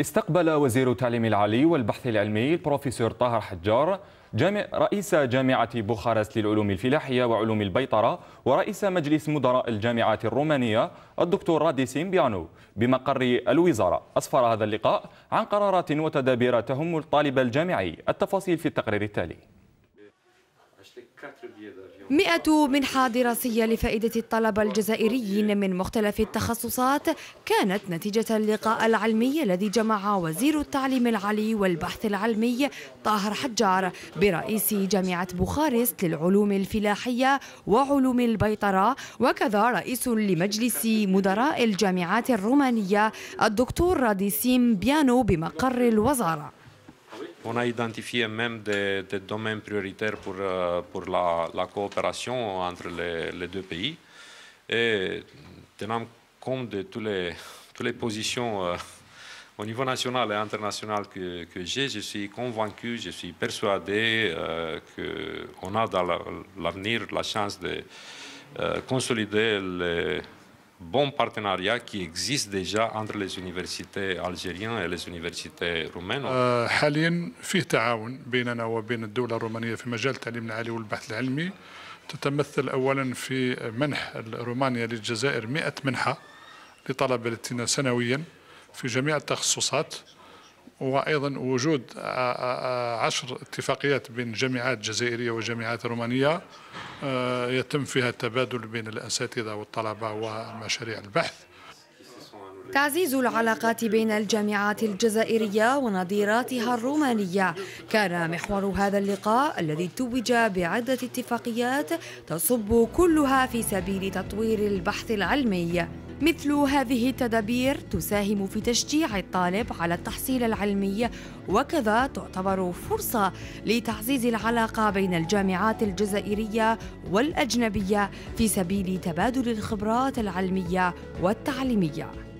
استقبل وزير التعليم العالي والبحث العلمي البروفيسور طاهر حجار جامع رئيس جامعة بوخارست للعلوم الفلاحية وعلوم البيطرة ورئيس مجلس مدراء الجامعات الرومانية الدكتور رادي سيمبيانو بمقر الوزارة أسفر هذا اللقاء عن قرارات وتدابير تهم الطالب الجامعي التفاصيل في التقرير التالي مئة منحة دراسية لفائدة الطلبة الجزائريين من مختلف التخصصات كانت نتيجة اللقاء العلمي الذي جمع وزير التعليم العالي والبحث العلمي طاهر حجار برئيس جامعة بوخارست للعلوم الفلاحية وعلوم البيطرة وكذا رئيس لمجلس مدراء الجامعات الرومانية الدكتور راديسيم بيانو بمقر الوزارة On a identifié même des, domaines prioritaires pour, euh, pour la, coopération entre les, deux pays. Et tenant compte de toutes les, toutes les positions euh, au niveau national et international que, j'ai, je suis convaincu, je suis persuadé euh, qu'on a dans l'avenir la, chance de euh, consolider les bon partenariat qui existe déjà entre les universités algériennes et les universités roumaines. Euh, حاليا فيه تعاون بيننا وبين الدولة الرومانية في مجال التعليم العالي والبحث العلمي تتمثل أولا في منح رومانيا للجزائر 100 منحة لطلبتنا سنويا في جميع التخصصات وايضا وجود عشر اتفاقيات بين جامعات جزائريه وجامعات رومانيه آه، يتم فيها التبادل بين الأساتذة والطلبة ومشاريع البحث تعزيز العلاقات بين الجامعات الجزائرية ونظيراتها الرومانية كان محور هذا اللقاء الذي توج بعدة اتفاقيات تصب كلها في سبيل تطوير البحث العلمي مثل هذه التدابير تساهم في تشجيع الطالب على التحصيل العلمي وكذا تعتبر فرصة لتعزيز العلاقة بين الجامعات الجزائرية والأجنبية في سبيل تبادل الخبرات العلمية والتعليمية